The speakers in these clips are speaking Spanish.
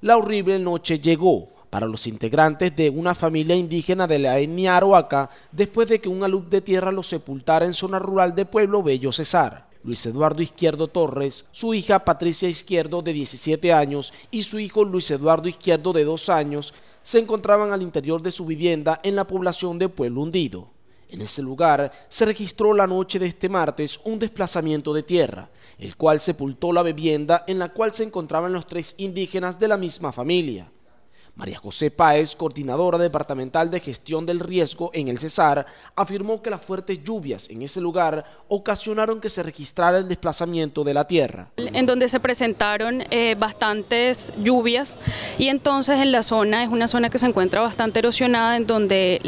la horrible noche llegó para los integrantes de una familia indígena de la etnia Aroaca después de que un alud de tierra los sepultara en zona rural de Pueblo Bello Cesar. Luis Eduardo Izquierdo Torres, su hija Patricia Izquierdo de 17 años y su hijo Luis Eduardo Izquierdo de 2 años se encontraban al interior de su vivienda en la población de Pueblo Hundido. En ese lugar se registró la noche de este martes un desplazamiento de tierra, el cual sepultó la vivienda en la cual se encontraban los tres indígenas de la misma familia. María José Páez, coordinadora departamental de gestión del riesgo en el Cesar, afirmó que las fuertes lluvias en ese lugar ocasionaron que se registrara el desplazamiento de la tierra. En donde se presentaron eh, bastantes lluvias y entonces en la zona, es una zona que se encuentra bastante erosionada, en donde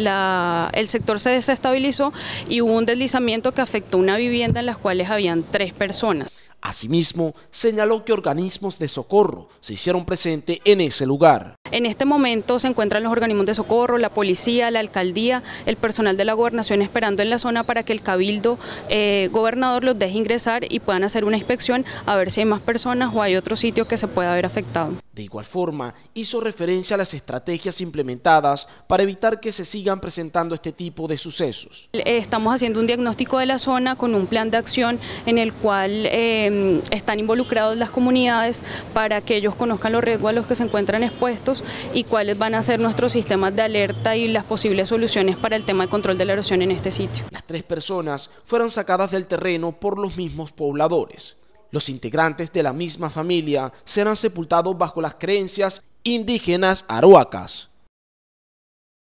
el sector se desestabilizó y hubo un deslizamiento que afectó una vivienda en las cuales habían tres personas. Asimismo, señaló que organismos de socorro se hicieron presente en ese lugar. En este momento se encuentran los organismos de socorro, la policía, la alcaldía, el personal de la gobernación esperando en la zona para que el cabildo eh, gobernador los deje ingresar y puedan hacer una inspección a ver si hay más personas o hay otro sitio que se pueda haber afectado. De igual forma, hizo referencia a las estrategias implementadas para evitar que se sigan presentando este tipo de sucesos. Estamos haciendo un diagnóstico de la zona con un plan de acción en el cual em, están involucrados las comunidades para que ellos conozcan los riesgos a los que se encuentran expuestos y cuáles van a ser nuestros sistemas de alerta y las posibles soluciones para el tema de control de la erosión en este sitio. Las tres personas fueron sacadas del terreno por los mismos pobladores. Los integrantes de la misma familia serán sepultados bajo las creencias indígenas aruacas.